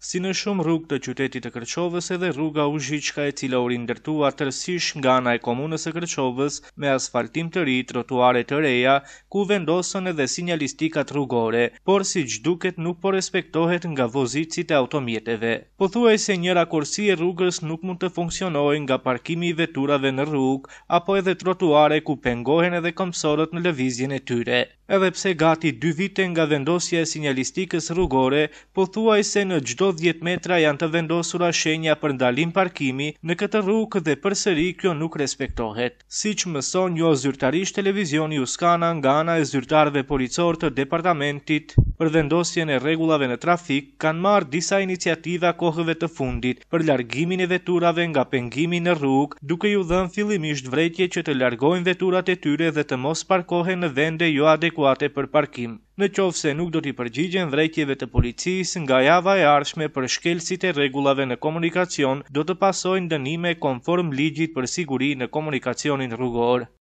si në shumë rrug të qytetit të Kërqovës edhe rruga u zhichka e cila u rindërtua tërësish nga na e komunës e Kërqovës me asfaltim të ri, trotuare të reja, ku vendosën edhe sinjalistikat rrugore, por si gjduket nuk po respektohet nga vozicit e automjeteve. Po thuaj se njëra korsi e rrugës nuk mund të funksionoj nga parkimi i veturave në rrug, apo edhe trotuare ku pengohen edhe komsorët në lëvizjen e tyre. Edhepse gati dy vite nga vendosja e sinjalistikës rrugore, po thuaj se në gjdo 10 metra janë të vendosura shenja për ndalim parkimi në këtë rrugë dhe për sëri kjo nuk respektohet. Si që mëson jo zyrtarisht televizioni Uskana nga ana e zyrtarve policor të departamentit, për vendosjen e regulave në trafik kanë marë disa iniciativa kohëve të fundit për largimin e veturave nga pengimi në rrugë, duke ju dhënë fillimisht vrejtje që të largojnë veturat e tyre dhe të mos parkohen në vende jo adekuate për parkim në qovë se nuk do t'i përgjigjen vrejtjeve të policis nga java e arshme për shkelësit e regulave në komunikacion do të pasojnë dënime konform ligjit për siguri në komunikacionin rrugor.